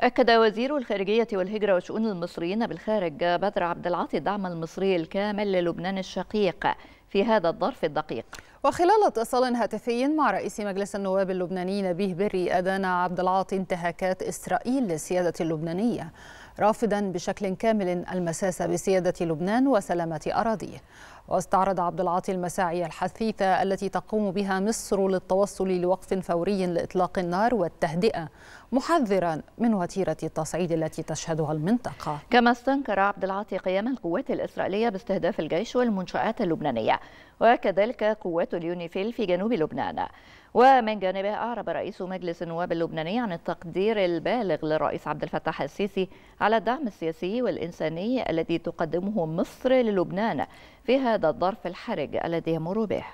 أكد وزير الخارجية والهجرة وشؤون المصريين بالخارج بدر عبد العاطي الدعم المصري الكامل للبنان الشقيق في هذا الظرف الدقيق وخلال اتصال هاتفي مع رئيس مجلس النواب اللبناني نبيه بري أدان عبد العاطي انتهاكات إسرائيل للسيادة اللبنانية رافضا بشكل كامل المساس بسيادة لبنان وسلامة أراضيه واستعرض عبد العاطي المساعي الحثيثة التي تقوم بها مصر للتوصل لوقف فوري لإطلاق النار والتهدئة محذرا من وتيرة التصعيد التي تشهدها المنطقة كما استنكر عبد العاطي قيام القوات الإسرائيلية باستهداف الجيش والمنشآت اللبنانية وكذلك قوات اليونيفيل في جنوب لبنان ومن جانبه أعرب رئيس مجلس النواب اللبناني عن التقدير البالغ للرئيس عبد الفتاح السيسي على الدعم السياسي والإنساني الذي تقدمه مصر للبنان في هذا الظرف الحرج الذي يمر به